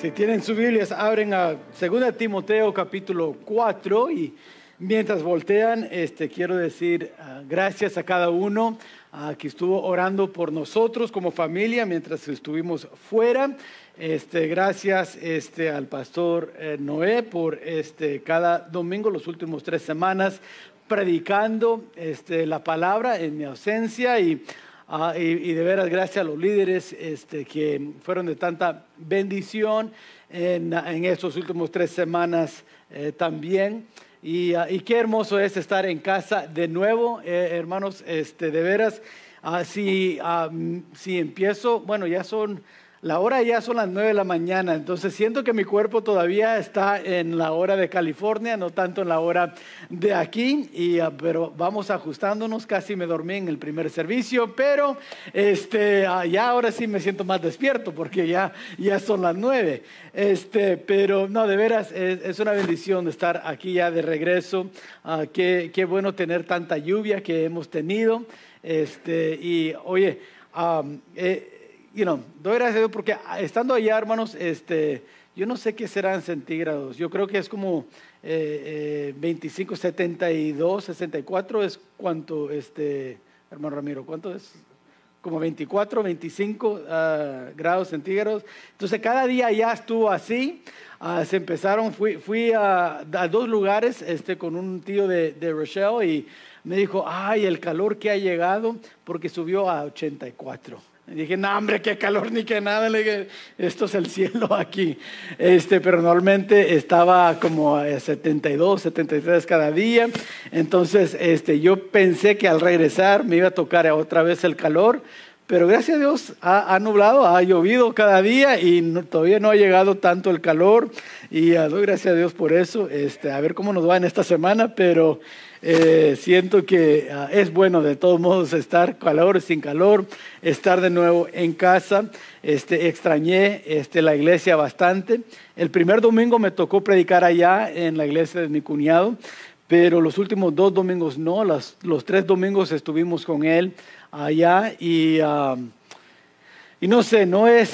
Si tienen sus Biblias, abren a 2 Timoteo capítulo 4 y mientras voltean, este, quiero decir ah, gracias a cada uno ah, que estuvo orando por nosotros como familia mientras estuvimos fuera. Este, gracias este, al pastor eh, Noé por este, cada domingo, los últimos tres semanas, predicando este, la palabra en mi ausencia y y, de veras, gracias a los líderes este, que fueron de tanta bendición en, en estos últimos tres semanas eh, también. Ah, y, qué hermoso es estar en casa de nuevo, eh, hermanos, este, de veras. así ah, ah, mm, si empiezo, bueno, ya son la hora ya son las nueve de la mañana, entonces siento que mi cuerpo todavía está en la hora de California, no tanto en la hora de aquí, y, ah, pero vamos ajustándonos, casi me dormí en el primer servicio, pero este, ah, ya ahora sí me siento más despierto porque ya, ya son las nueve Este, pero no, de veras, es, una bendición estar aquí ya de regreso, ah, qué, qué, bueno tener tanta lluvia que hemos tenido, este, y oye, eh, you know, doy gracias porque estando allá, hermanos, este, yo no sé qué serán centígrados. Yo creo que es como eh, eh, 25, 72, 64 es cuánto, este, hermano Ramiro, ¿cuánto es? Como 24, 25 ah, grados centígrados. Entonces cada día ya estuvo así. Ah, se empezaron, fui, a, dos lugares este, con un tío de, de Rochelle y me dijo, ay, el calor que ha llegado porque subió a 84. Y dije, no, hombre, qué calor ni qué nada. Le dije, esto es el cielo aquí. Este, pero normalmente estaba como 72, 73 cada día. Entonces, este, yo pensé que al regresar me iba a tocar otra vez el calor. Pero gracias a Dios ha, nublado, ha llovido cada día y todavía no ha llegado tanto el calor. Y ah, doy gracias a Dios por eso. Este, a ver cómo nos va en esta semana, pero eh, siento que ah, es bueno de todos modos estar calor, sin calor, estar de nuevo en casa. Este, extrañé este, la iglesia bastante. El primer domingo me tocó predicar allá en la iglesia de mi cuñado, pero los últimos dos domingos no, los, tres domingos estuvimos con él allá y, ah, y no sé, no es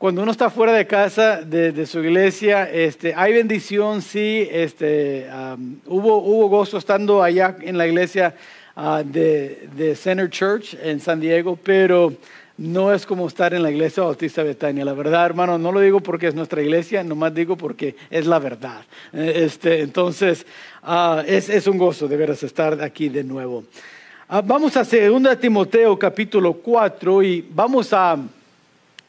cuando uno está fuera de casa, de, su iglesia, este, hay bendición, sí, este, um, hubo, hubo gozo estando allá en la iglesia ah, de, Center Church en San Diego, pero no es como estar en la iglesia Bautista Betania. La verdad, hermano, no lo digo porque es nuestra iglesia, nomás digo porque es la verdad. Eh, este, entonces, ah, es, un gozo de veras estar aquí de nuevo. Ah, vamos a 2 Timoteo capítulo 4 y vamos a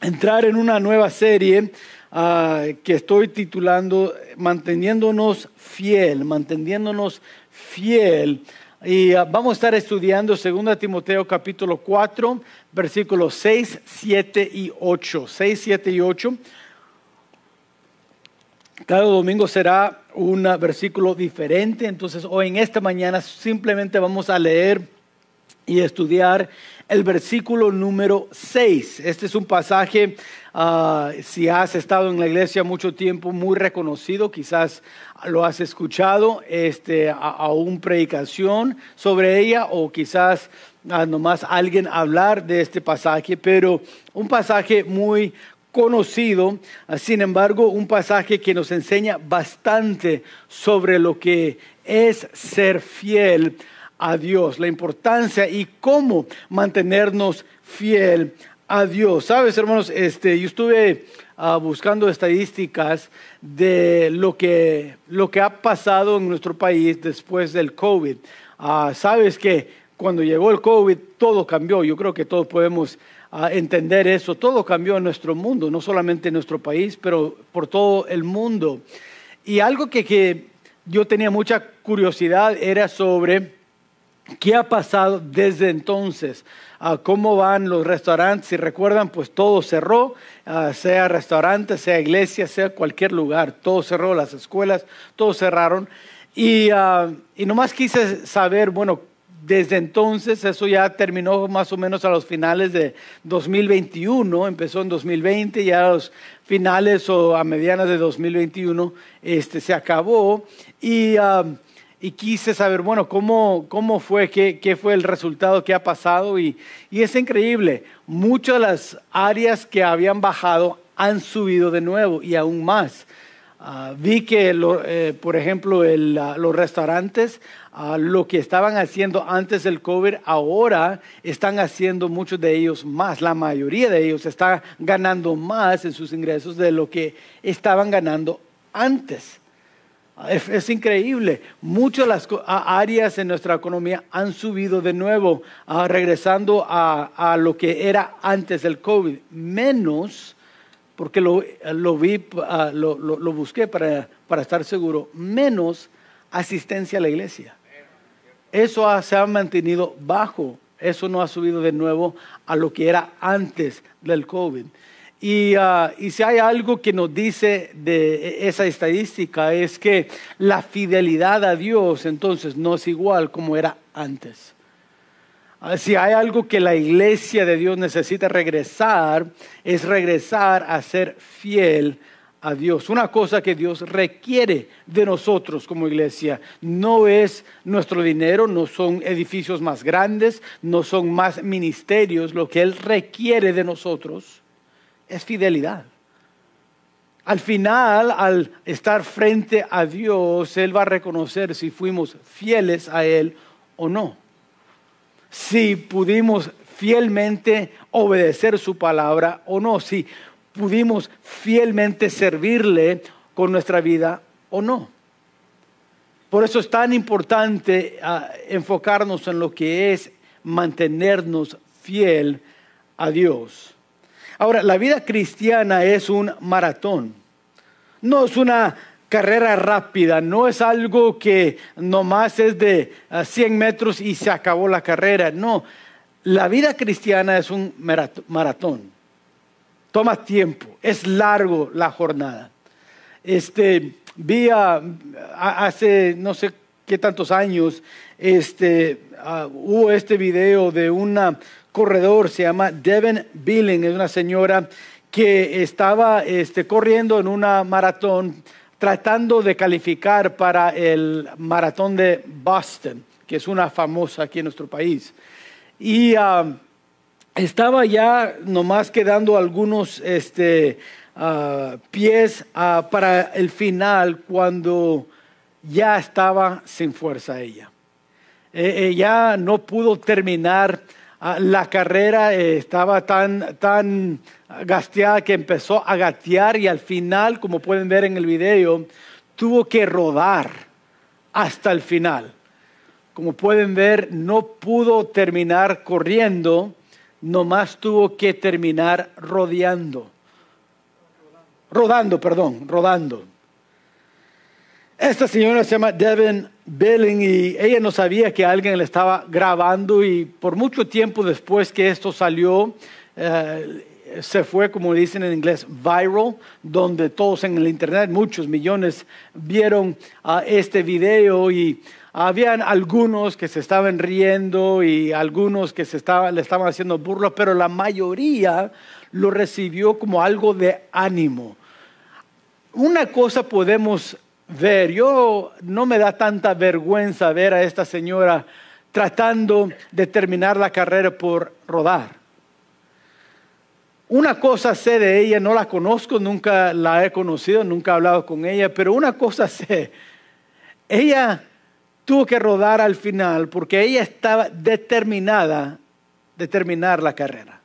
entrar en una nueva serie ah, que estoy titulando Manteniéndonos fiel, manteniéndonos fiel. Y ah, vamos a estar estudiando 2 Timoteo capítulo 4, versículos 6, 7 y 8. 6, 7 y 8. Cada domingo será un versículo diferente, entonces hoy en esta mañana simplemente vamos a leer y estudiar el versículo número 6. Este es un pasaje, ah, si has estado en la iglesia mucho tiempo, muy reconocido, quizás lo has escuchado, este, a, predicación sobre ella o quizás ah, nomás alguien hablar de este pasaje, pero un pasaje muy conocido, ah, sin embargo, un pasaje que nos enseña bastante sobre lo que es ser fiel a Dios, la importancia y cómo mantenernos fiel a Dios. Sabes, hermanos, este, yo estuve ah, buscando estadísticas de lo que, lo que ha pasado en nuestro país después del COVID. Ah, sabes que cuando llegó el COVID todo cambió. Yo creo que todos podemos ah, entender eso. Todo cambió en nuestro mundo, no solamente en nuestro país, pero por todo el mundo. Y algo que yo tenía mucha curiosidad era sobre ¿Qué ha pasado desde entonces? Ah, ¿Cómo van los restaurantes? Si recuerdan, pues todo cerró, ah, sea restaurante, sea iglesia, sea cualquier lugar, todo cerró, las escuelas, todo cerraron. Y, ah, y nomás quise saber, bueno, desde entonces, eso ya terminó más o menos a los finales de 2021, empezó en 2020, ya a los finales o a medianas de 2021 este, se acabó. Y y quise saber, bueno, ¿cómo, fue? Qué, fue el resultado? ¿Qué ha pasado? Y, es increíble, muchas de las áreas que habían bajado han subido de nuevo y aún más. Ah, vi que, eh, por ejemplo, ah, los restaurantes, ah, lo que estaban haciendo antes del COVID, ahora están haciendo muchos de ellos más. La mayoría de ellos está ganando más en sus ingresos de lo que estaban ganando antes. Es, increíble. Muchas las áreas en nuestra economía han subido de nuevo, ah, regresando a, lo que era antes del COVID. Menos, porque lo, vi, ah, lo, busqué para, estar seguro, menos asistencia a la iglesia. Eso se ha mantenido bajo. Eso no ha subido de nuevo a lo que era antes del COVID. Ah, y, si hay algo que nos dice de esa estadística es que la fidelidad a Dios entonces no es igual como era antes. Ah, si hay algo que la iglesia de Dios necesita regresar, es regresar a ser fiel a Dios. Una cosa que Dios requiere de nosotros como iglesia no es nuestro dinero, no son edificios más grandes, no son más ministerios. Lo que Él requiere de nosotros es fidelidad. Al final, al estar frente a Dios, Él va a reconocer si fuimos fieles a Él o no. Si pudimos fielmente obedecer su palabra o no. Si pudimos fielmente servirle con nuestra vida o no. Por eso es tan importante ah, enfocarnos en lo que es mantenernos fiel a Dios. Ahora, la vida cristiana es un maratón, no es una carrera rápida, no es algo que nomás es de 100 ah, metros y se acabó la carrera, no, la vida cristiana es un maratón, toma tiempo, es largo la jornada. Este, vi hace no sé qué tantos años, este, ah, hubo este video de una corredor, se llama Devin Billing, es una señora que estaba este, corriendo en una maratón tratando de calificar para el maratón de Boston, que es una famosa aquí en nuestro país. Y ah, estaba ya nomás quedando algunos este, ah, pies ah, para el final cuando ya estaba sin fuerza ella. Ella eh, eh, no pudo terminar Ah, la carrera eh, estaba tan, tan gasteada que empezó a gatear y al final, como pueden ver en el video, tuvo que rodar hasta el final. Como pueden ver, no pudo terminar corriendo, nomás tuvo que terminar rodeando. Rodando, perdón, rodando. Esta señora se llama Devin Belling y ella no sabía que alguien le estaba grabando y por mucho tiempo después que esto salió, eh, se fue, como dicen en inglés, viral, donde todos en el Internet, muchos millones, vieron ah, este video y habían algunos que se estaban riendo y algunos que se estaban, le estaban haciendo burlas, pero la mayoría lo recibió como algo de ánimo. Una cosa podemos ver. Yo no me da tanta vergüenza ver a esta señora tratando de terminar la carrera por rodar. Una cosa sé de ella, no la conozco, nunca la he conocido, nunca he hablado con ella, pero una cosa sé, ella tuvo que rodar al final porque ella estaba determinada de terminar la carrera.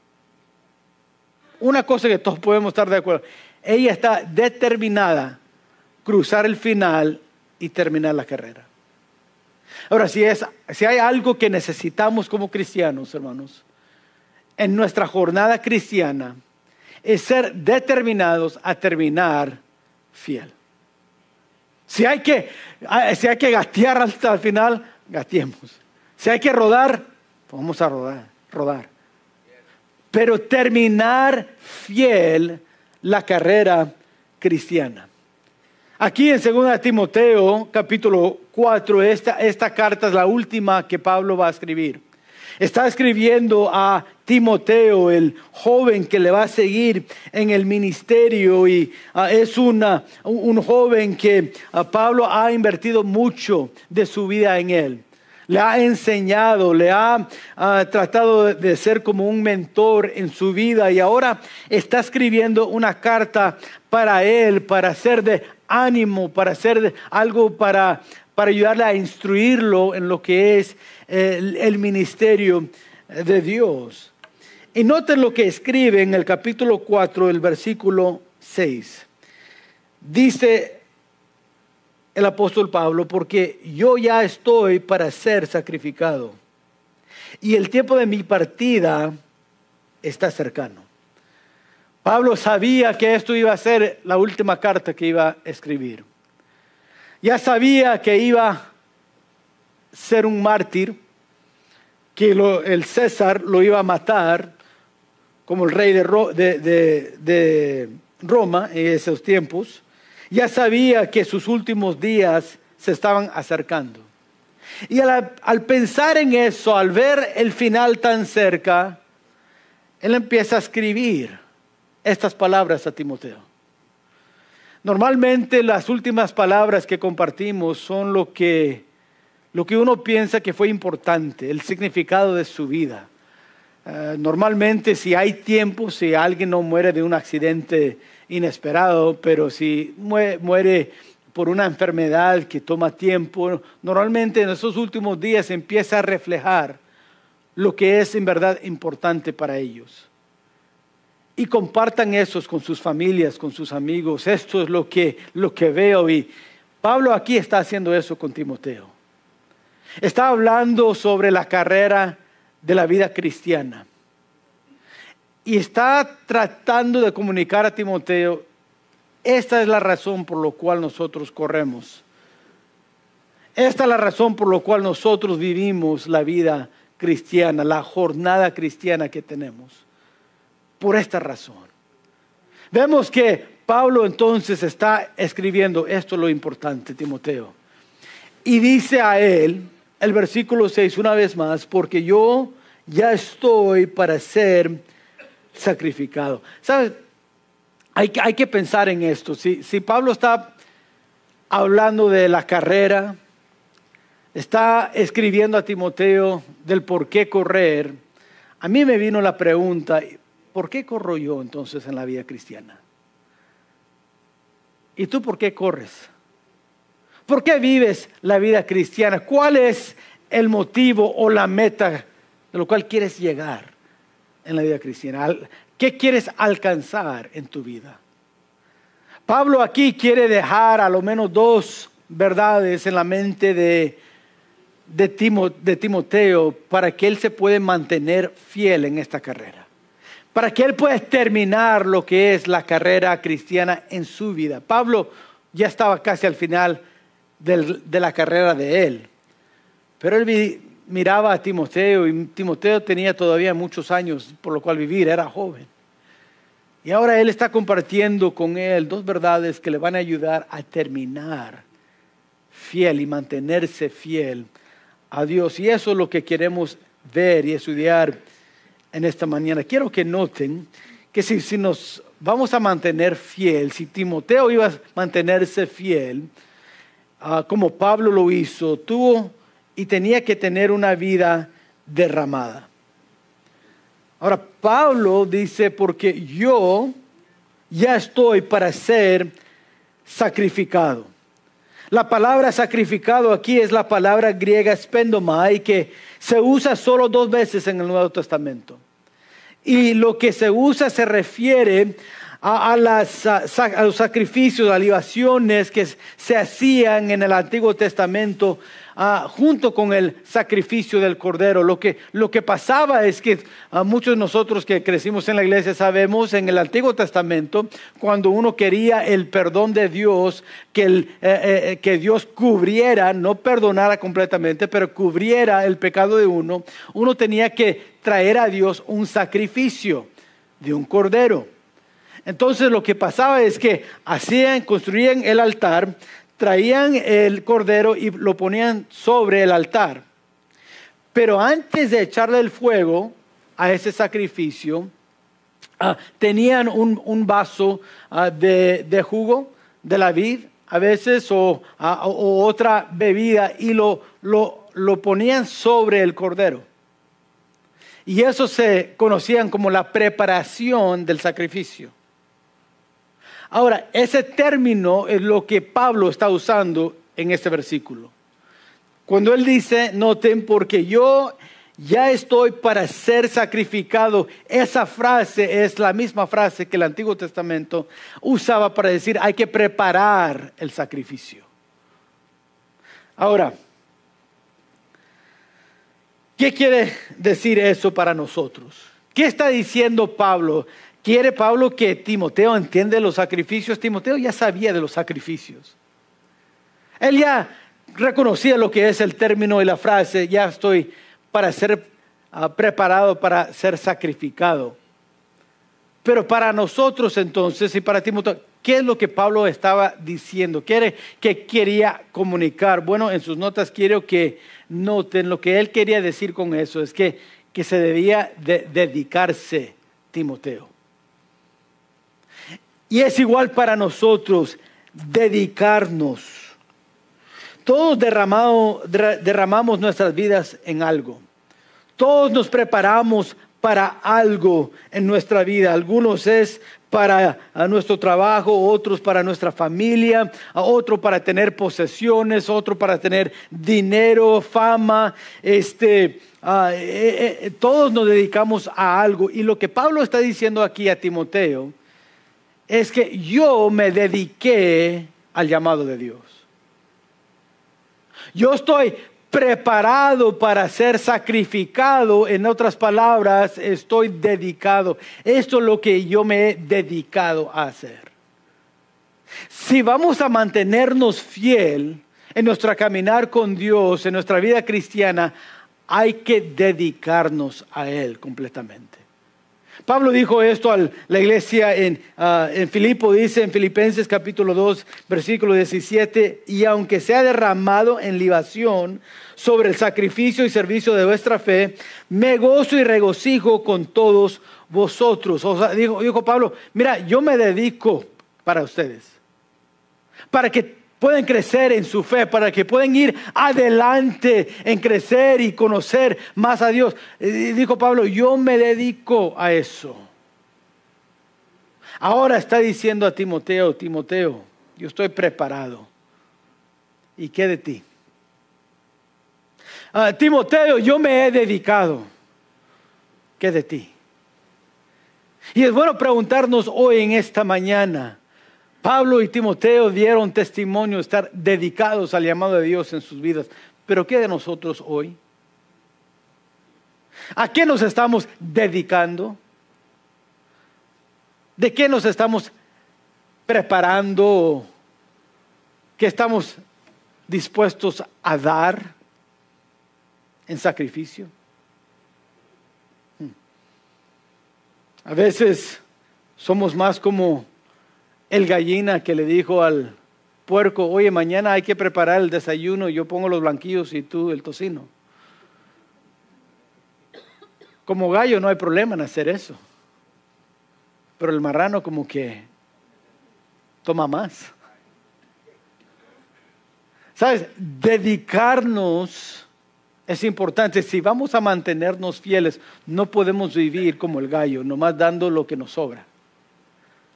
Una cosa que todos podemos estar de acuerdo, ella está determinada cruzar el final y terminar la carrera. Ahora, si, es, si hay algo que necesitamos como cristianos, hermanos, en nuestra jornada cristiana, es ser determinados a terminar fiel. Si hay que, ah, si hay que gatear hasta el final, gateemos. Si hay que rodar, vamos a rodar, rodar. Pero terminar fiel la carrera cristiana. Aquí en 2 Timoteo capítulo 4, esta, carta es la última que Pablo va a escribir. Está escribiendo a Timoteo, el joven que le va a seguir en el ministerio y ah, es ah, un joven que ah, Pablo ha invertido mucho de su vida en él. Le ha enseñado, le ha tratado de ser como un mentor en su vida y ahora está escribiendo una carta para él, para ser de ánimo, para hacer algo para, para ayudarle a instruirlo en lo que es eh, el, ministerio de Dios. Y noten lo que escribe en el capítulo 4, el versículo 6. Dice el apóstol Pablo, porque yo ya estoy para ser sacrificado y el tiempo de mi partida está cercano. Pablo sabía que esto iba a ser la última carta que iba a escribir. Ya sabía que iba a ser un mártir, que el César lo iba a matar como el rey de, Roma en esos tiempos. Ya sabía que sus últimos días se estaban acercando. Y al, pensar en eso, al ver el final tan cerca, él empieza a escribir estas palabras a Timoteo. Normalmente las últimas palabras que compartimos son lo que, lo que uno piensa que fue importante, el significado de su vida. Eh, normalmente si hay tiempo, si alguien no muere de un accidente inesperado, pero si muere por una enfermedad que toma tiempo, normalmente en esos últimos días empieza a reflejar lo que es en verdad importante para ellos y compartan esos con sus familias, con sus amigos. Esto es lo que, lo que veo y Pablo aquí está haciendo eso con Timoteo. Está hablando sobre la carrera de la vida cristiana. Y está tratando de comunicar a Timoteo, esta es la razón por la cual nosotros corremos. Esta es la razón por la cual nosotros vivimos la vida cristiana, la jornada cristiana que tenemos por esta razón. Vemos que Pablo entonces está escribiendo, esto es lo importante, Timoteo, y dice a él, el versículo 6 una vez más, porque yo ya estoy para ser sacrificado. ¿Sabes? Hay que, hay que pensar en esto. si Pablo está hablando de la carrera, está escribiendo a Timoteo del por qué correr, a mí me vino la pregunta, ¿por qué corro yo entonces en la vida cristiana? ¿Y tú por qué corres? ¿Por qué vives la vida cristiana? ¿Cuál es el motivo o la meta de lo cual quieres llegar en la vida cristiana? ¿Qué quieres alcanzar en tu vida? Pablo aquí quiere dejar a lo menos dos verdades en la mente de, de, Timoteo para que él se puede mantener fiel en esta carrera para que Él pueda terminar lo que es la carrera cristiana en su vida. Pablo ya estaba casi al final de la carrera de Él, pero Él miraba a Timoteo y Timoteo tenía todavía muchos años por lo cual vivir, era joven. Y ahora Él está compartiendo con Él dos verdades que le van a ayudar a terminar fiel y mantenerse fiel a Dios. Y eso es lo que queremos ver y estudiar en esta mañana, quiero que noten que si, nos vamos a mantener fiel, si Timoteo iba a mantenerse fiel, ah, como Pablo lo hizo, tuvo y tenía que tener una vida derramada. Ahora, Pablo dice, porque yo ya estoy para ser sacrificado. La palabra sacrificado aquí es la palabra griega hay que se usa solo dos veces en el Nuevo Testamento. Y lo que se usa se refiere a, las, los sacrificios, a libaciones que se hacían en el Antiguo Testamento Ah, junto con el sacrificio del cordero. Lo que, lo que pasaba es que a ah, muchos de nosotros que crecimos en la iglesia sabemos en el Antiguo Testamento, cuando uno quería el perdón de Dios, que, eh, eh, eh, que Dios cubriera, no perdonara completamente, pero cubriera el pecado de uno, uno tenía que traer a Dios un sacrificio de un cordero. Entonces lo que pasaba es que hacían, construían el altar, traían el cordero y lo ponían sobre el altar. Pero antes de echarle el fuego a ese sacrificio, ah, tenían un, vaso ah, de, jugo de la vid a veces o, ah, otra bebida y lo, lo, ponían sobre el cordero. Y eso se conocían como la preparación del sacrificio. Ahora, ese término es lo que Pablo está usando en este versículo. Cuando él dice, noten, porque yo ya estoy para ser sacrificado, esa frase es la misma frase que el Antiguo Testamento usaba para decir, hay que preparar el sacrificio. Ahora, ¿qué quiere decir eso para nosotros? ¿Qué está diciendo Pablo? Quiere Pablo que Timoteo entienda los sacrificios. Timoteo ya sabía de los sacrificios. Él ya reconocía lo que es el término y la frase, ya estoy para ser ah, preparado para ser sacrificado. Pero para nosotros entonces y para Timoteo, ¿qué es lo que Pablo estaba diciendo? ¿Qué, quería comunicar? Bueno, en sus notas quiero que noten lo que él quería decir con eso, es que, que se debía dedicarse Timoteo. Y es igual para nosotros dedicarnos. Todos derramamos nuestras vidas en algo. Todos nos preparamos para algo en nuestra vida. Algunos es para nuestro trabajo, otros para nuestra familia, otro para tener posesiones, otro para tener dinero, fama. Este, ah, eh, eh, todos nos dedicamos a algo. Y lo que Pablo está diciendo aquí a Timoteo es que yo me dediqué al llamado de Dios. Yo estoy preparado para ser sacrificado, en otras palabras, estoy dedicado. Esto es lo que yo me he dedicado a hacer. Si vamos a mantenernos fiel en nuestra caminar con Dios, en nuestra vida cristiana, hay que dedicarnos a Él completamente. Pablo dijo esto a la iglesia ah, en, Filipo, dice en Filipenses capítulo 2, versículo 17, y aunque sea derramado en libación sobre el sacrificio y servicio de vuestra fe, me gozo y regocijo con todos vosotros. O sea, dijo, dijo Pablo, mira, yo me dedico para ustedes, para que pueden crecer en su fe, para que puedan ir adelante en crecer y conocer más a Dios. Eh, dijo Pablo, yo me dedico a eso. Ahora está diciendo a Timoteo, Timoteo, yo estoy preparado. ¿Y qué de ti? Ah, Timoteo, yo me he dedicado. ¿Qué de ti? Y es bueno preguntarnos hoy en esta mañana, Pablo y Timoteo dieron testimonio de estar dedicados al llamado de Dios en sus vidas. Pero ¿qué de nosotros hoy? ¿A qué nos estamos dedicando? ¿De qué nos estamos preparando? ¿Qué estamos dispuestos a dar en sacrificio? Hmm. A veces somos más como el gallina que le dijo al puerco, oye, mañana hay que preparar el desayuno, yo pongo los blanquillos y tú el tocino. Como gallo no hay problema en hacer eso, pero el marrano como que toma más. ¿Sabes? Dedicarnos es importante. Si vamos a mantenernos fieles, no podemos vivir como el gallo, nomás dando lo que nos sobra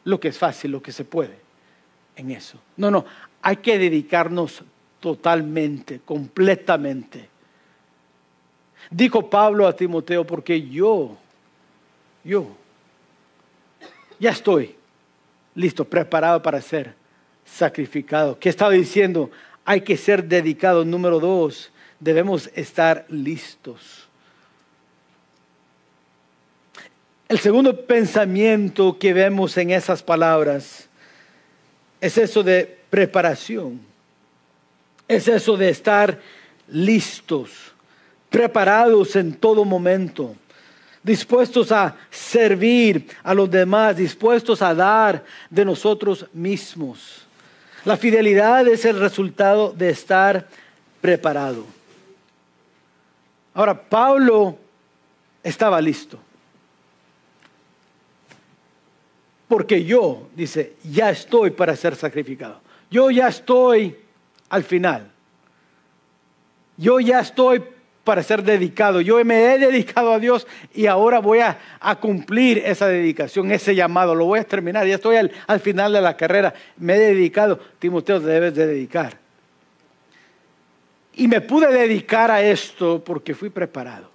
lo que es fácil, lo que se puede en eso. No, no, hay que dedicarnos totalmente, completamente. Dijo Pablo a Timoteo, porque yo, yo, ya estoy listo, preparado para ser sacrificado. ¿Qué estaba diciendo? Hay que ser dedicado. Número dos, debemos estar listos. El segundo pensamiento que vemos en esas palabras es eso de preparación. Es eso de estar listos, preparados en todo momento, dispuestos a servir a los demás, dispuestos a dar de nosotros mismos. La fidelidad es el resultado de estar preparado. Ahora, Pablo estaba listo. porque yo, dice, ya estoy para ser sacrificado. Yo ya estoy al final. Yo ya estoy para ser dedicado. Yo me he dedicado a Dios y ahora voy a, cumplir esa dedicación, ese llamado. Lo voy a terminar. Ya estoy al, al final de la carrera. Me he dedicado. Timoteo, te debes de dedicar. Y me pude dedicar a esto porque fui preparado.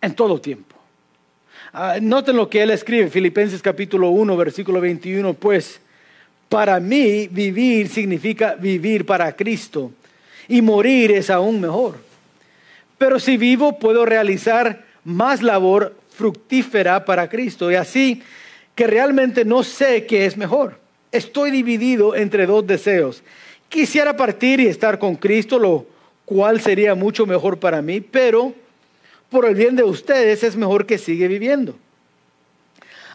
En todo tiempo Ah, noten lo que él escribe, Filipenses capítulo 1, versículo 21, pues para mí vivir significa vivir para Cristo y morir es aún mejor. Pero si vivo puedo realizar más labor fructífera para Cristo y así que realmente no sé qué es mejor. Estoy dividido entre dos deseos. Quisiera partir y estar con Cristo, lo cual sería mucho mejor para mí, pero por el bien de ustedes, es mejor que sigue viviendo.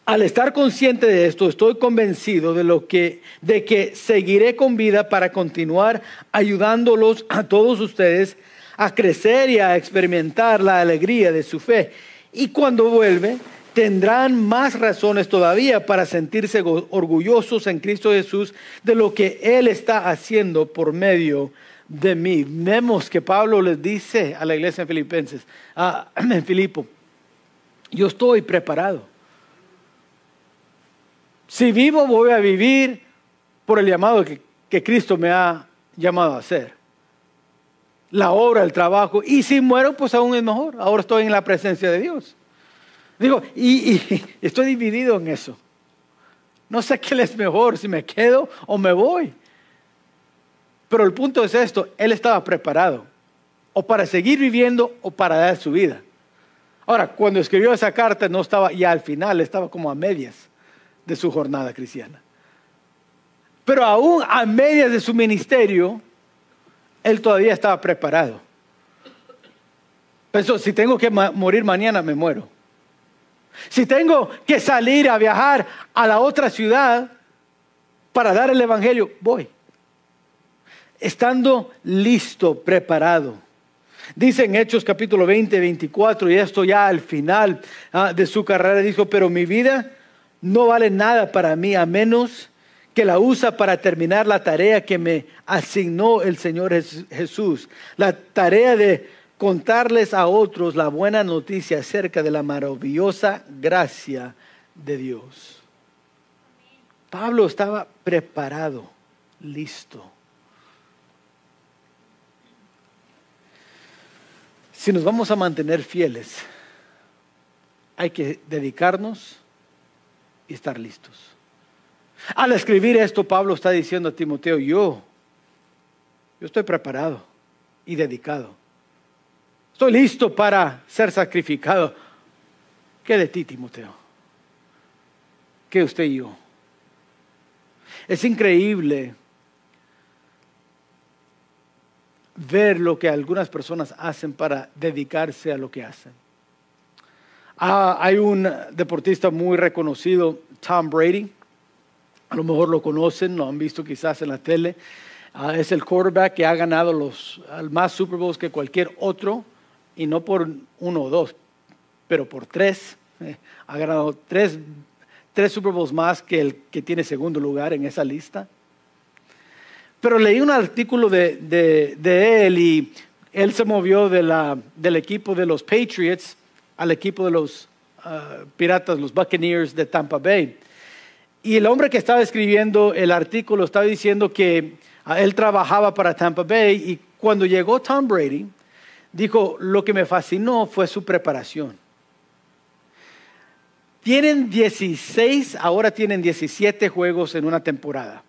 Al estar consciente de esto, estoy convencido de, lo que, de que seguiré con vida para continuar ayudándolos a todos ustedes a crecer y a experimentar la alegría de su fe. Y cuando vuelve, tendrán más razones todavía para sentirse orgullosos en Cristo Jesús de lo que Él está haciendo por medio de de mí. Vemos que Pablo les dice a la iglesia en Filipenses, ah, en Filipo, yo estoy preparado. Si vivo voy a vivir por el llamado que, Cristo me ha llamado a hacer. La obra, el trabajo. Y si muero, pues aún es mejor. Ahora estoy en la presencia de Dios. Digo, y, y estoy dividido en eso. No sé qué es mejor, si me quedo o me voy. Pero el punto es esto, él estaba preparado, o para seguir viviendo o para dar su vida. Ahora, cuando escribió esa carta no estaba ya al final, estaba como a medias de su jornada cristiana. Pero aún a medias de su ministerio, él todavía estaba preparado. Pensó, si tengo que morir mañana, me muero. Si tengo que salir a viajar a la otra ciudad para dar el Evangelio, voy estando listo, preparado. Dice en Hechos capítulo 20, 24, y esto ya al final ah, de su carrera, dijo, pero mi vida no vale nada para mí a menos que la usa para terminar la tarea que me asignó el Señor Jesús, la tarea de contarles a otros la buena noticia acerca de la maravillosa gracia de Dios. Pablo estaba preparado, listo. Si nos vamos a mantener fieles, hay que dedicarnos y estar listos. Al escribir esto, Pablo está diciendo a Timoteo, yo, yo estoy preparado y dedicado. Estoy listo para ser sacrificado. ¿Qué de ti, Timoteo? ¿Qué usted y yo? Es increíble ver lo que algunas personas hacen para dedicarse a lo que hacen. Ah, hay un deportista muy reconocido, Tom Brady. A lo mejor lo conocen, lo han visto quizás en la tele. Ah, es el quarterback que ha ganado los, más Super Bowls que cualquier otro, y no por uno o dos, pero por tres. Eh, ha ganado tres, tres Super Bowls más que el que tiene segundo lugar en esa lista. Pero leí un artículo de, él y él se movió del equipo de los Patriots al equipo de los uh, Piratas, los Buccaneers de Tampa Bay. Y el hombre que estaba escribiendo el artículo estaba diciendo que ah, él trabajaba para Tampa Bay y cuando llegó Tom Brady, dijo, lo que me fascinó fue su preparación. Tienen 16, ahora tienen 17 juegos en una temporada.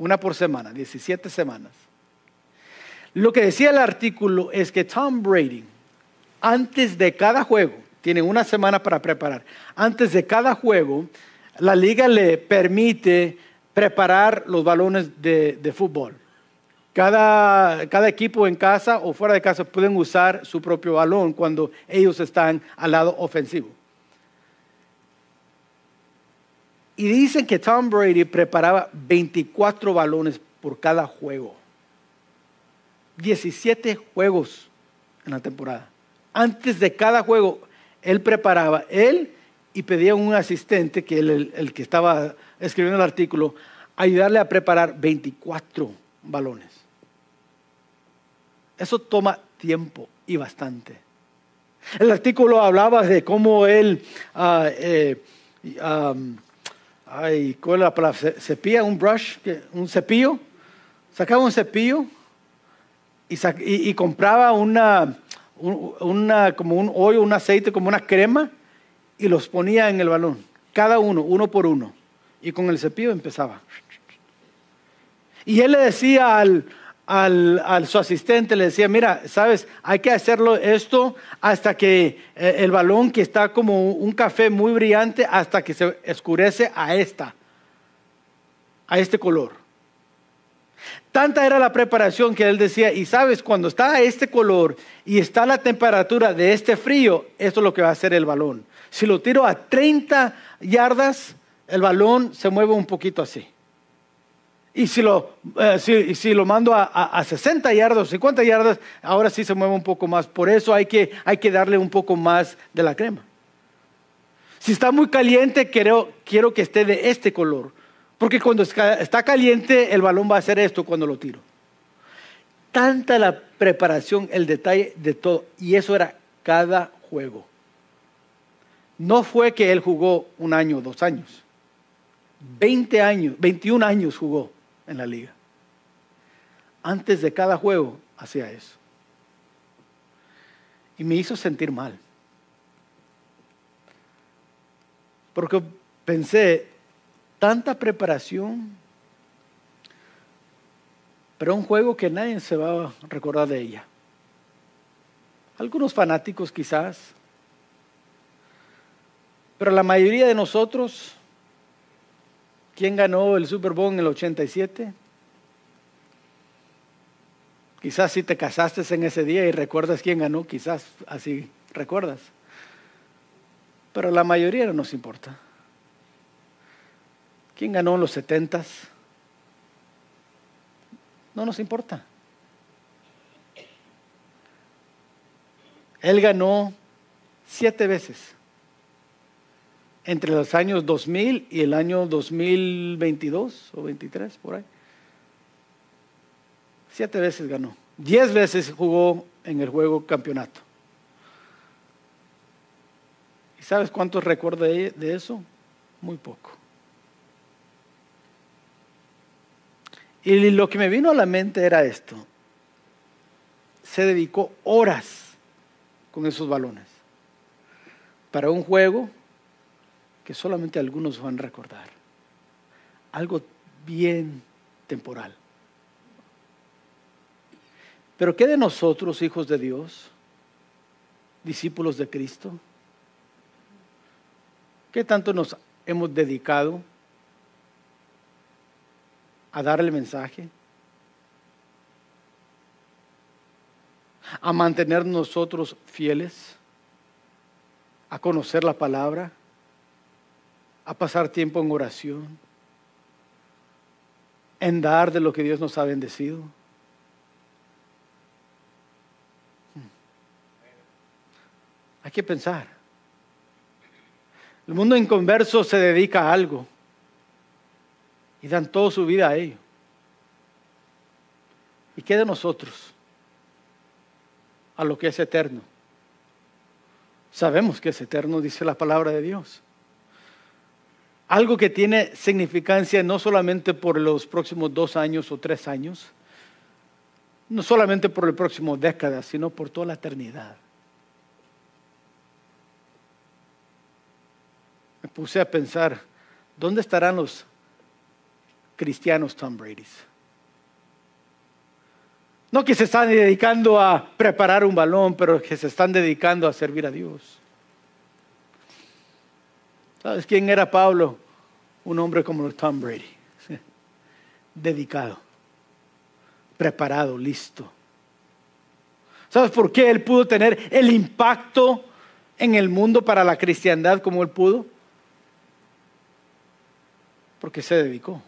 Una por semana, 17 semanas. Lo que decía el artículo es que Tom Brady, antes de cada juego, tiene una semana para preparar, antes de cada juego, la liga le permite preparar los balones de, fútbol. Cada, cada, equipo en casa o fuera de casa pueden usar su propio balón cuando ellos están al lado ofensivo. Y dicen que Tom Brady preparaba 24 balones por cada juego. 17 juegos en la temporada. Antes de cada juego, él preparaba, él y pedía a un asistente, que el, que estaba escribiendo el artículo, ayudarle a preparar 24 balones. Eso toma tiempo y bastante. El artículo hablaba de cómo él... Ah, eh, ay, ¿cuál es la palabra? Cepilla, un brush, un cepillo. Sacaba un cepillo y, y compraba una, una, como un hoyo, un aceite, como una crema y los ponía en el balón. Cada uno, uno por uno. Y con el cepillo empezaba. Y él le decía al, al, su asistente, le decía, mira, sabes, hay que hacerlo esto hasta que eh, el balón que está como un café muy brillante, hasta que se escurece a esta, a este color. Tanta era la preparación que él decía, y sabes, cuando está a este color y está la temperatura de este frío, esto es lo que va a hacer el balón. Si lo tiro a 30 yardas, el balón se mueve un poquito así. Eh, y si lo, mando a, a, a, 60 yardas, 50 yardas, ahora sí se mueve un poco más. Por eso hay que, darle un poco más de la crema. Si está muy caliente, quiero, quiero que esté de este color. Porque cuando está caliente, el balón va a hacer esto cuando lo tiro. Tanta la preparación, el detalle de todo. Y eso era cada juego. No fue que él jugó un año, o dos años. 20 años, 21 años jugó en la liga. Antes de cada juego hacía eso. Y me hizo sentir mal. Porque pensé, tanta preparación ...pero un juego que nadie se va a recordar de ella. Algunos fanáticos quizás, pero la mayoría de nosotros ¿Quién ganó el Super Bowl en el 87? Quizás si te casaste en ese día y recuerdas quién ganó, quizás así recuerdas. Pero la mayoría no nos importa. ¿Quién ganó en los 70? No nos importa. Él ganó siete veces entre los años 2000 y el año 2022 o 23, por ahí. Siete veces ganó. Diez veces jugó en el juego campeonato. ¿Y sabes cuántos recuerdo de eso? Muy poco. Y lo que me vino a la mente era esto. Se dedicó horas con esos balones para un juego que solamente algunos van a recordar. Algo bien temporal. Pero ¿qué de nosotros, hijos de Dios, discípulos de Cristo? ¿Qué tanto nos hemos dedicado a dar el mensaje? ¿A mantener nosotros fieles? ¿A conocer la palabra? a pasar tiempo en oración, en dar de lo que Dios nos ha bendecido. Hmm. Hay que pensar. El mundo inconverso se dedica a algo y dan toda su vida a ello. ¿Y qué de nosotros? A lo que es eterno. Sabemos que es eterno, dice la palabra de Dios algo que tiene significancia no solamente por los próximos dos años o tres años, no solamente por la próxima década, sino por toda la eternidad. Me puse a pensar, ¿dónde estarán los cristianos Tom Brady's, No que se están dedicando a preparar un balón, pero que se están dedicando a servir a Dios. ¿Sabes quién era Pablo? Un hombre como Tom Brady, dedicado, preparado, listo. ¿Sabes por qué él pudo tener el impacto en el mundo para la cristiandad como él pudo? Porque se dedicó.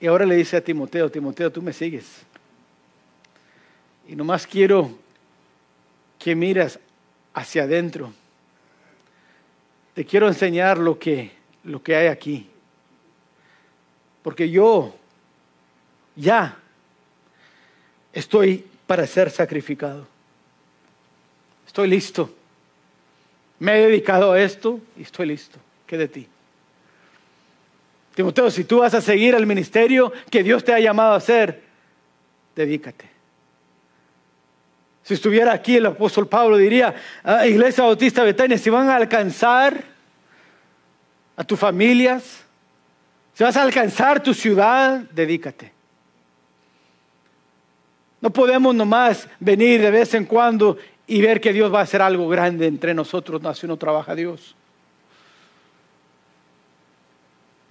Y ahora le dice a Timoteo, Timoteo, tú me sigues. Y nomás quiero que miras hacia adentro te quiero enseñar lo que, lo que hay aquí. Porque yo ya estoy para ser sacrificado. Estoy listo. Me he dedicado a esto y estoy listo. ¿Qué de ti? Timoteo, si tú vas a seguir el ministerio que Dios te ha llamado a hacer, dedícate. Si estuviera aquí el apóstol Pablo diría, ah, Iglesia Bautista Betania, si van a alcanzar a tus familias, si vas a alcanzar tu ciudad, dedícate. No podemos nomás venir de vez en cuando y ver que Dios va a hacer algo grande entre nosotros, no, si no trabaja Dios.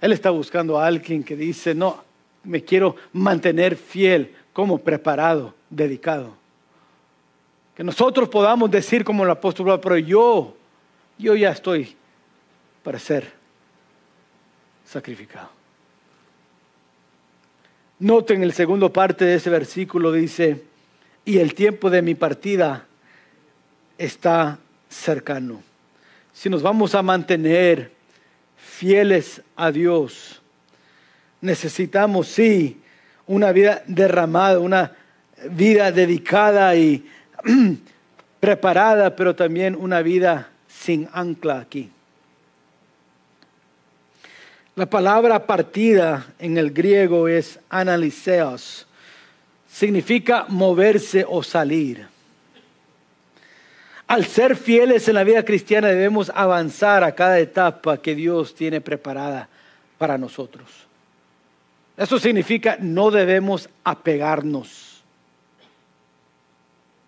Él está buscando a alguien que dice, no, me quiero mantener fiel, como preparado, dedicado. Que nosotros podamos decir como el apóstol pero yo, yo ya estoy para ser sacrificado. Noten el segundo parte de ese versículo dice, y el tiempo de mi partida está cercano. Si nos vamos a mantener fieles a Dios, necesitamos, sí, una vida derramada, una vida dedicada y preparada, pero también una vida sin ancla aquí. La palabra partida en el griego es analiseos. Significa moverse o salir. Al ser fieles en la vida cristiana debemos avanzar a cada etapa que Dios tiene preparada para nosotros. Eso significa no debemos apegarnos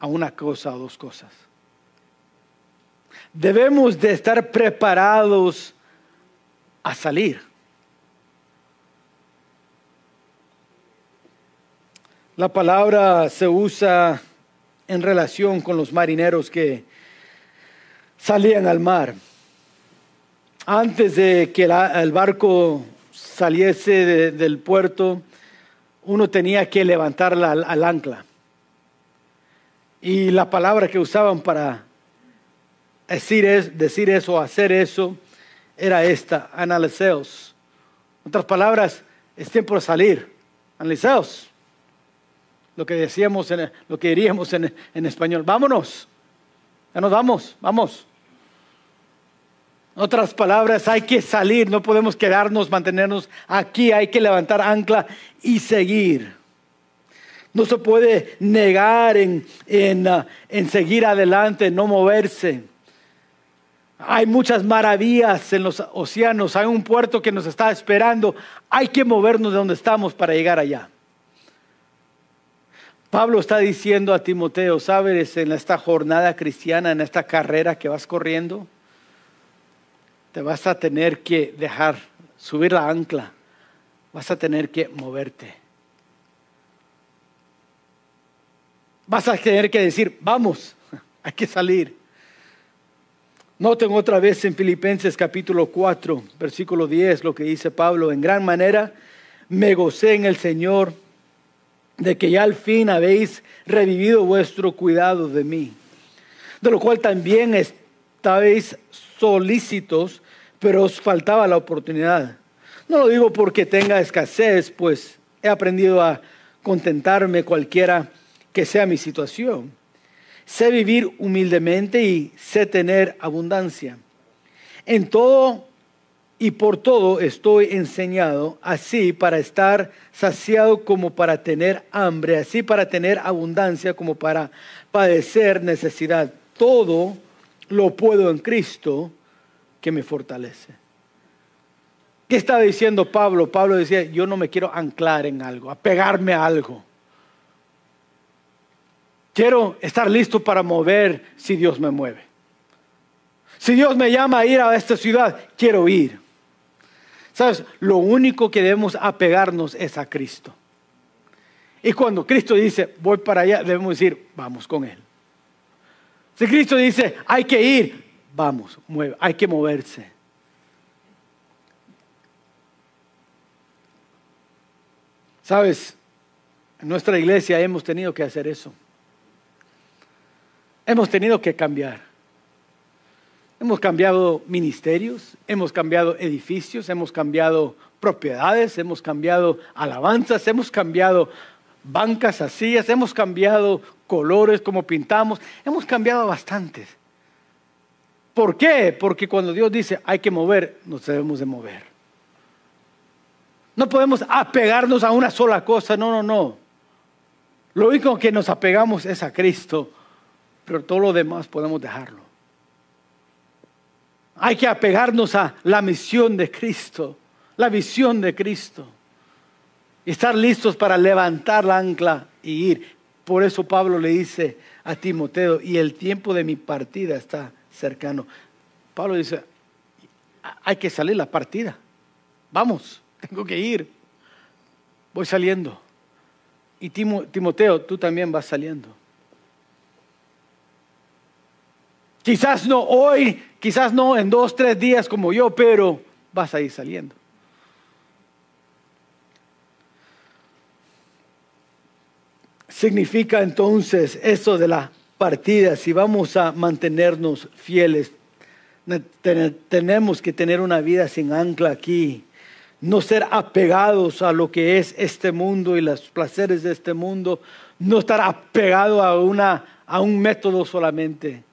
a una cosa o dos cosas. Debemos de estar preparados a salir. La palabra se usa en relación con los marineros que salían al mar. Antes de que el barco saliese del puerto, uno tenía que levantar al ancla. Y la palabra que usaban para decir, decir eso, hacer eso, era esta, analiseos. otras palabras, es tiempo de salir, analiseos. Lo que decíamos, lo que diríamos en, español, vámonos, ya nos vamos, vamos. otras palabras, hay que salir, no podemos quedarnos, mantenernos aquí, hay que levantar ancla y seguir. No se puede negar en, ah, en, seguir adelante, en no moverse. Hay muchas maravillas en los océanos, hay un puerto que nos está esperando. Hay que movernos de donde estamos para llegar allá. Pablo está diciendo a Timoteo, sabes, en esta jornada cristiana, en esta carrera que vas corriendo, te vas a tener que dejar subir la ancla, vas a tener que moverte. vas a tener que decir, vamos, hay que salir. Noten otra vez en Filipenses capítulo 4, versículo 10, lo que dice Pablo, en gran manera me gocé en el Señor de que ya al fin habéis revivido vuestro cuidado de mí, de lo cual también estabais solícitos, pero os faltaba la oportunidad. No lo digo porque tenga escasez, pues he aprendido a contentarme cualquiera que sea mi situación. Sé vivir humildemente y sé tener abundancia. En todo y por todo estoy enseñado, así para estar saciado como para tener hambre, así para tener abundancia como para padecer necesidad. Todo lo puedo en Cristo que me fortalece. ¿Qué estaba diciendo Pablo? Pablo decía, yo no me quiero anclar en algo, apegarme a algo. Quiero estar listo para mover si Dios me mueve. Si Dios me llama a ir a esta ciudad, quiero ir. ¿Sabes? Lo único que debemos apegarnos es a Cristo. Y cuando Cristo dice, voy para allá, debemos decir, vamos con Él. Si Cristo dice, hay que ir, vamos, mueve, hay que moverse. ¿Sabes? En nuestra iglesia hemos tenido que hacer eso. Hemos tenido que cambiar. Hemos cambiado ministerios, hemos cambiado edificios, hemos cambiado propiedades, hemos cambiado alabanzas, hemos cambiado bancas a sillas, hemos cambiado colores como pintamos, hemos cambiado bastantes. ¿Por qué? Porque cuando Dios dice hay que mover, nos debemos de mover. No podemos apegarnos a una sola cosa, no, no, no. Lo único que nos apegamos es a Cristo pero todo lo demás podemos dejarlo. Hay que apegarnos a la misión de Cristo, la visión de Cristo, y estar listos para levantar la ancla y ir. Por eso Pablo le dice a Timoteo, y el tiempo de mi partida está cercano. Pablo dice, hay que salir la partida. Vamos, tengo que ir. Voy saliendo. Y Timoteo, tú también vas saliendo. Quizás no hoy, quizás no en dos, tres días como yo, pero vas a ir saliendo. Significa entonces eso de la partida, si vamos a mantenernos fieles, tenemos que tener una vida sin ancla aquí, no ser apegados a lo que es este mundo y los placeres de este mundo, no estar apegado a, una, a un método solamente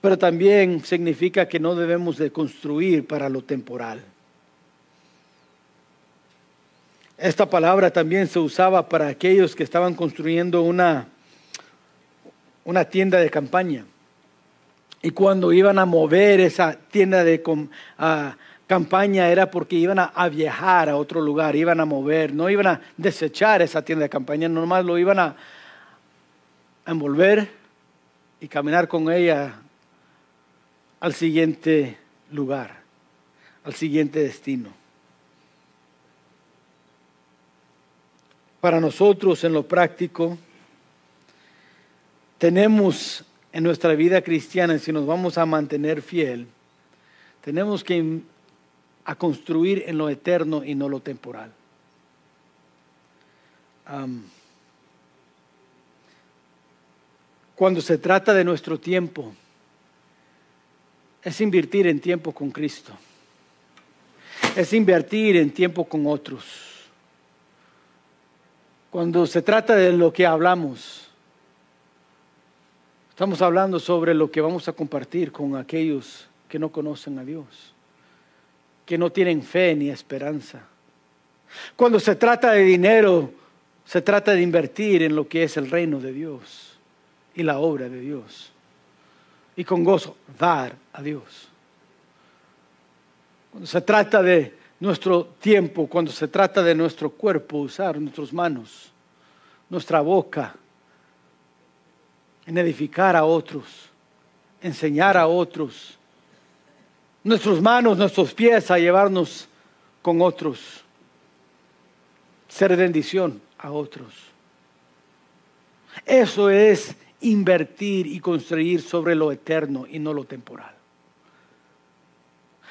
pero también significa que no debemos de construir para lo temporal. Esta palabra también se usaba para aquellos que estaban construyendo una, una tienda de campaña. Y cuando iban a mover esa tienda de campaña era porque iban a, viajar a otro lugar, iban a mover, no iban a desechar esa tienda de campaña, nomás lo iban a, a envolver y caminar con ella al siguiente lugar, al siguiente destino. Para nosotros en lo práctico, tenemos en nuestra vida cristiana, si nos vamos a mantener fiel, tenemos que a construir en lo eterno y no lo temporal. cuando se trata de nuestro tiempo, es invertir en tiempo con Cristo. Es invertir en tiempo con otros. Cuando se trata de lo que hablamos, estamos hablando sobre lo que vamos a compartir con aquellos que no conocen a Dios, que no tienen fe ni esperanza. Cuando se trata de dinero, se trata de invertir en lo que es el reino de Dios y la obra de Dios y con gozo dar a Dios. Cuando se trata de nuestro tiempo, cuando se trata de nuestro cuerpo, usar nuestras manos, nuestra boca, en edificar a otros, enseñar a otros, nuestras manos, nuestros pies a llevarnos con otros, ser bendición a otros. Eso es invertir y construir sobre lo eterno y no lo temporal.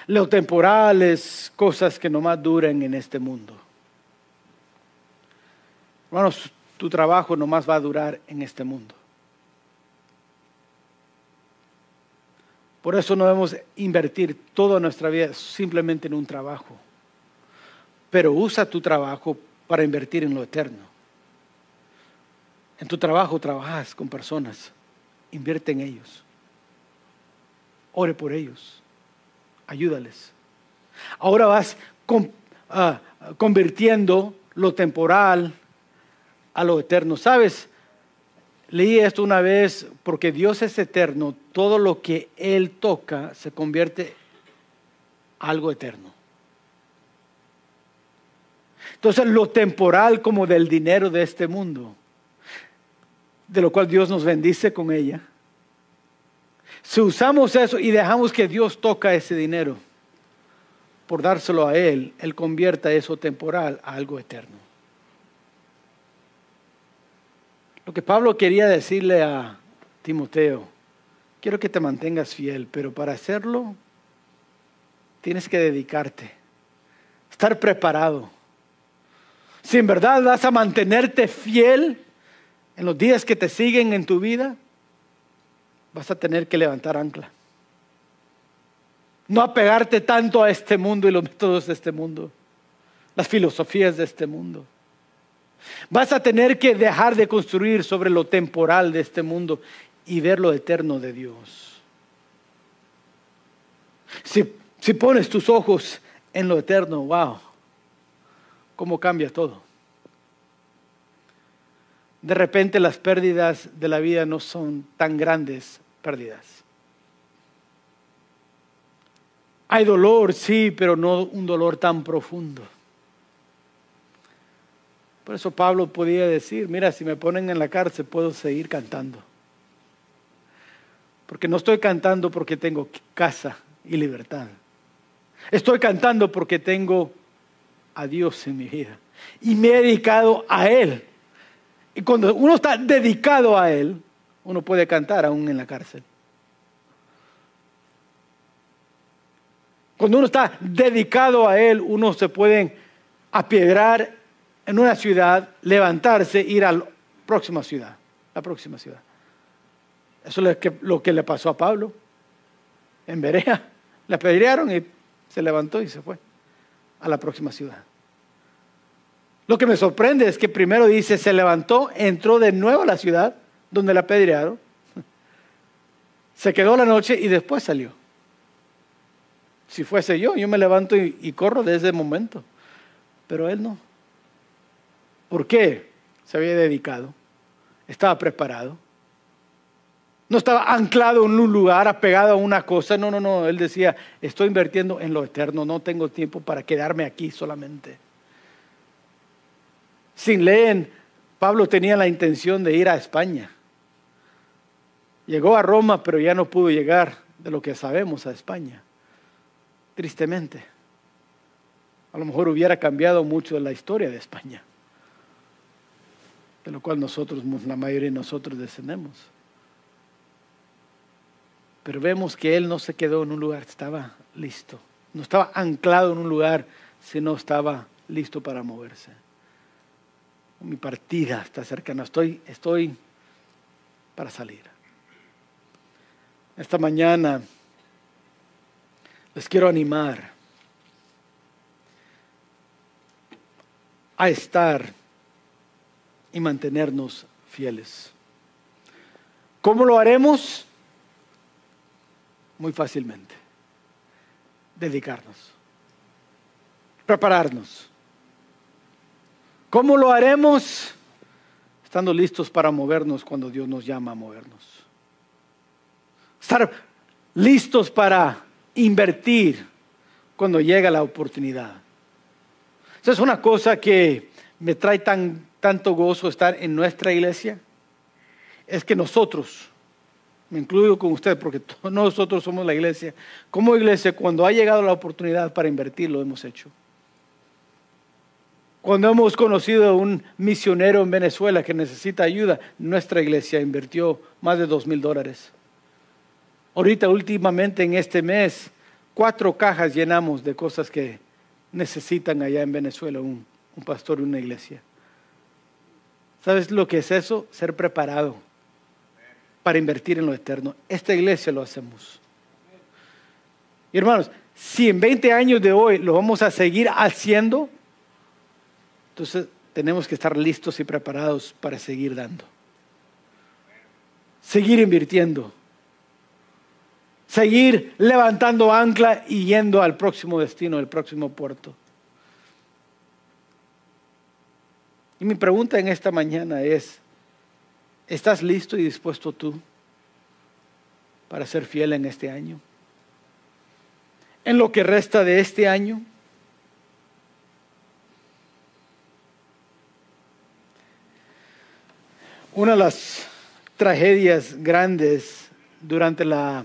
Lo temporal es cosas que nomás duran en este mundo. Hermanos, tu trabajo nomás va a durar en este mundo. Por eso no debemos invertir toda nuestra vida simplemente en un trabajo. Pero usa tu trabajo para invertir en lo eterno. En tu trabajo trabajas con personas. Invierte en ellos. Ore por ellos. Ayúdales. Ahora vas ah, convirtiendo lo temporal a lo eterno. ¿Sabes? Leí esto una vez, porque Dios es eterno, todo lo que Él toca se convierte algo eterno. Entonces, lo temporal como del dinero de este mundo de lo cual Dios nos bendice con ella. Si usamos eso y dejamos que Dios toca ese dinero por dárselo a Él, Él convierta eso temporal a algo eterno. Lo que Pablo quería decirle a Timoteo, quiero que te mantengas fiel, pero para hacerlo tienes que dedicarte, estar preparado. Si en verdad vas a mantenerte fiel, en los días que te siguen en tu vida, vas a tener que levantar ancla. No apegarte tanto a este mundo y los métodos de este mundo, las filosofías de este mundo. Vas a tener que dejar de construir sobre lo temporal de este mundo y ver lo eterno de Dios. Si, pones tus ojos en lo eterno, wow, cómo cambia todo de repente las pérdidas de la vida no son tan grandes pérdidas. Hay dolor, sí, pero no un dolor tan profundo. Por eso Pablo podía decir, mira, si me ponen en la cárcel puedo seguir cantando. Porque no estoy cantando porque tengo casa y libertad. Estoy cantando porque tengo a Dios en mi vida. Y me he dedicado a Él y cuando uno está dedicado a Él, uno puede cantar aún en la cárcel. Cuando uno está dedicado a Él, uno se puede apiedrar en una ciudad, levantarse, ir a la próxima ciudad, la próxima ciudad. Eso es lo que, le pasó a Pablo en Berea. Le apedrearon y se levantó y se fue a la próxima ciudad. Lo que me sorprende es que primero dice, se levantó, entró de nuevo a la ciudad donde la apedrearon, se quedó la noche y después salió. Si fuese yo, yo me levanto y, corro desde ese momento, pero él no. ¿Por qué? Se había dedicado, estaba preparado, no estaba anclado en un lugar, apegado a una cosa, no, no, no, él decía, estoy invirtiendo en lo eterno, no tengo tiempo para quedarme aquí solamente. Sin leen, Pablo tenía la intención de ir a España. Llegó a Roma, pero ya no pudo llegar de lo que sabemos a España. Tristemente. A lo mejor hubiera cambiado mucho la historia de España, de lo cual nosotros, la mayoría de nosotros descendemos. Pero vemos que él no se quedó en un lugar, estaba listo. No estaba anclado en un lugar, sino estaba listo para moverse mi partida está cercana, estoy, estoy para salir. Esta mañana les quiero animar a estar y mantenernos fieles. ¿Cómo lo haremos? Muy fácilmente. Dedicarnos. Prepararnos ¿Cómo lo haremos? Estando listos para movernos cuando Dios nos llama a movernos. Estar listos para invertir cuando llega la oportunidad. Esa es una cosa que me trae tanto gozo estar en nuestra iglesia. Es que nosotros, me incluyo con usted porque nosotros somos la iglesia, como iglesia cuando ha llegado la oportunidad para invertir lo hemos hecho. Cuando hemos conocido a un misionero en Venezuela que necesita ayuda, nuestra iglesia invirtió más de dos mil dólares. Ahorita, últimamente, en este mes, cuatro cajas llenamos de cosas que necesitan allá en Venezuela un, pastor y una iglesia. ¿Sabes lo que es eso? Ser preparado para invertir en lo eterno. Esta iglesia lo hacemos. Y hermanos, si en 20 años de hoy lo vamos a seguir haciendo, entonces tenemos que estar listos y preparados para seguir dando. Seguir invirtiendo. Seguir levantando ancla y yendo al próximo destino, al próximo puerto. Y mi pregunta en esta mañana es, ¿estás listo y dispuesto tú para ser fiel en este año? En lo que resta de este año Una de las tragedias grandes durante la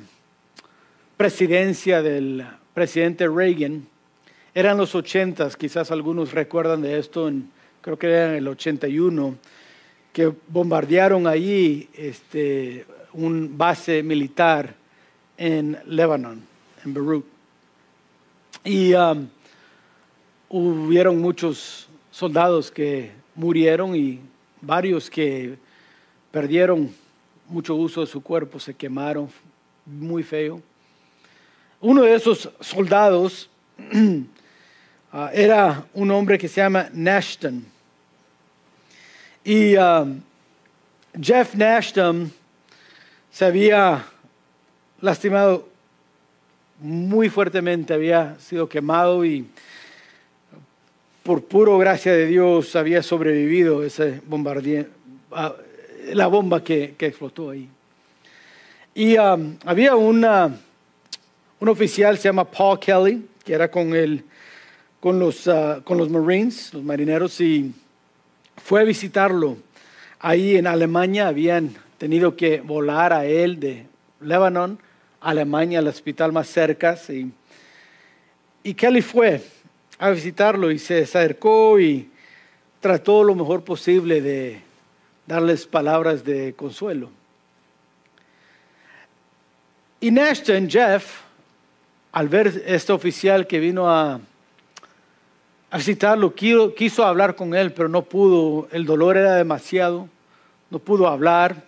presidencia del presidente Reagan eran los 80, quizás algunos recuerdan de esto, creo que era en el 81, que bombardearon allí este, un base militar en Lebanon, en Beirut. Y hubo um, hubieron muchos soldados que murieron y varios que perdieron mucho uso de su cuerpo, se quemaron muy feo. Uno de esos soldados ah, era un hombre que se llama Nashton. Y ah, Jeff Nashton se había lastimado muy fuertemente, había sido quemado y por puro gracia de Dios había sobrevivido ese bombardeo, ah, la bomba que, explotó ahí. Y um, había un oficial, se llama Paul Kelly, que era con, el, uh, con, los, Marines, los marineros, y fue a visitarlo. Ahí en Alemania habían tenido que volar a él de Lebanon, Alemania, al hospital más cerca. Y, y Kelly fue a visitarlo y se acercó y trató lo mejor posible de darles palabras de consuelo. Y Nashton, Jeff, al ver este oficial que vino a, a visitarlo, quiso, quiso hablar con él, pero no pudo, el dolor era demasiado, no pudo hablar.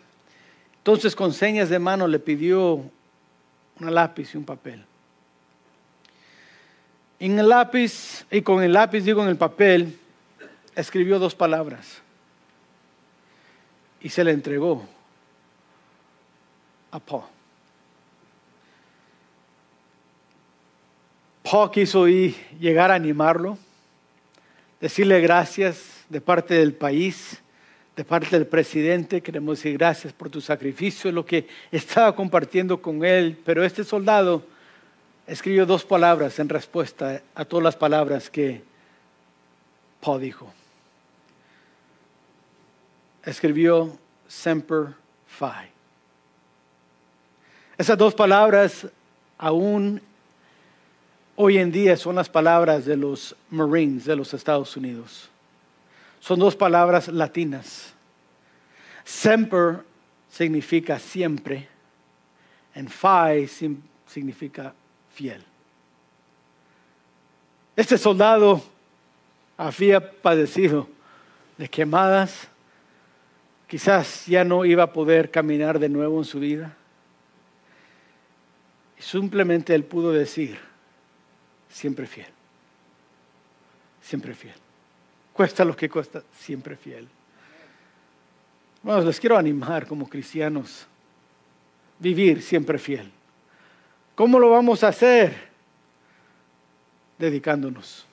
Entonces con señas de mano le pidió una lápiz y un papel. En el lápiz, y con el lápiz digo en el papel, escribió dos palabras y se le entregó a Paul. Paul quiso ir, llegar a animarlo, decirle gracias de parte del país, de parte del presidente, queremos decir gracias por tu sacrificio, lo que estaba compartiendo con él, pero este soldado escribió dos palabras en respuesta a todas las palabras que Paul dijo escribió Semper Fi. Esas dos palabras aún hoy en día son las palabras de los Marines de los Estados Unidos. Son dos palabras latinas. Semper significa siempre, en Fi significa fiel. Este soldado había padecido de quemadas, Quizás ya no iba a poder caminar de nuevo en su vida. Y simplemente él pudo decir, siempre fiel, siempre fiel. Cuesta lo que cuesta, siempre fiel. Bueno, les quiero animar como cristianos, vivir siempre fiel. ¿Cómo lo vamos a hacer? Dedicándonos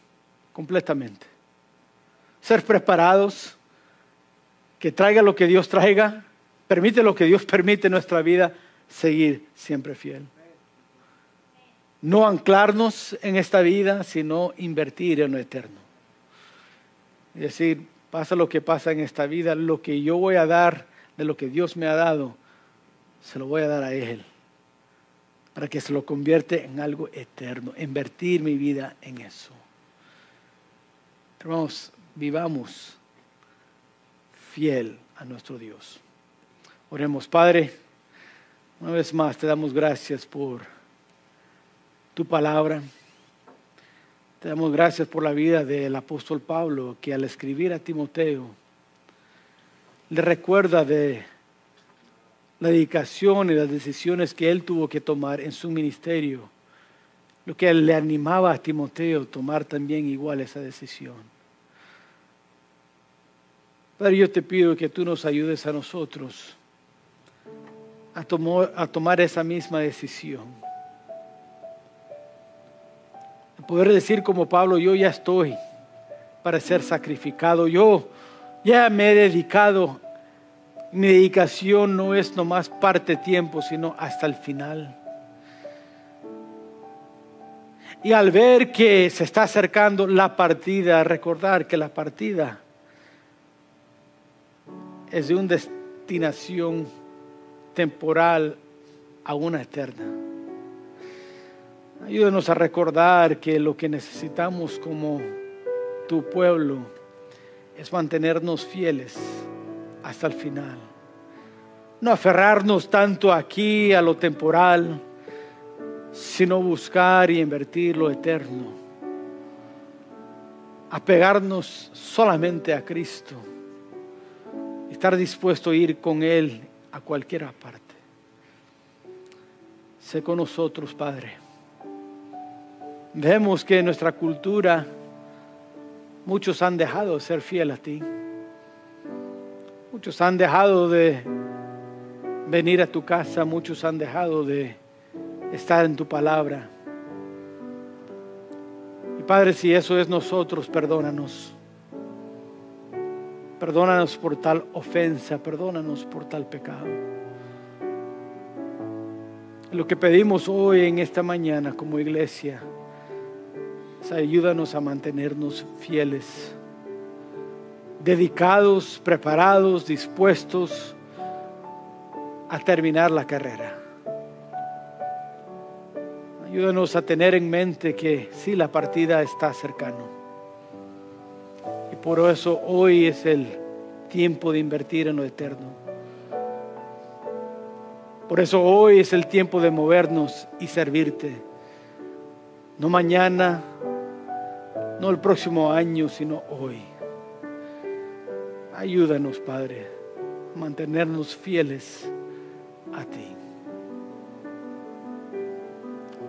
completamente. Ser preparados que traiga lo que Dios traiga, permite lo que Dios permite en nuestra vida, seguir siempre fiel. No anclarnos en esta vida, sino invertir en lo eterno. Es decir, pasa lo que pasa en esta vida, lo que yo voy a dar de lo que Dios me ha dado, se lo voy a dar a Él, para que se lo convierte en algo eterno, invertir mi vida en eso. Hermanos, vivamos fiel a nuestro Dios. Oremos, Padre, una vez más te damos gracias por tu palabra. Te damos gracias por la vida del apóstol Pablo, que al escribir a Timoteo le recuerda de la dedicación y las decisiones que él tuvo que tomar en su ministerio, lo que le animaba a Timoteo a tomar también igual esa decisión. Padre, yo te pido que tú nos ayudes a nosotros a, tomar, esa misma decisión. poder decir como Pablo, yo ya estoy para ser sacrificado. Yo ya me he dedicado. Mi dedicación no es nomás parte tiempo, sino hasta el final. Y al ver que se está acercando la partida, recordar que la partida es de una destinación temporal a una eterna. ayúdenos a recordar que lo que necesitamos como tu pueblo es mantenernos fieles hasta el final. No aferrarnos tanto aquí a lo temporal, sino buscar y invertir lo eterno. Apegarnos solamente a Cristo Estar dispuesto a ir con Él a cualquier parte. Sé con nosotros, Padre. Vemos que en nuestra cultura muchos han dejado de ser fiel a ti. Muchos han dejado de venir a tu casa, muchos han dejado de estar en tu palabra. Y Padre, si eso es nosotros, perdónanos. Perdónanos por tal ofensa, perdónanos por tal pecado. Lo que pedimos hoy en esta mañana como iglesia es ayúdanos a mantenernos fieles, dedicados, preparados, dispuestos a terminar la carrera. Ayúdanos a tener en mente que sí, la partida está cercana, y por eso hoy es el tiempo de invertir en lo eterno. Por eso hoy es el tiempo de movernos y servirte. No mañana, no el próximo año, sino hoy. Ayúdanos, Padre, a mantenernos fieles a ti.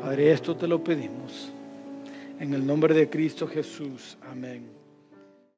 Padre, esto te lo pedimos. En el nombre de Cristo Jesús. Amén.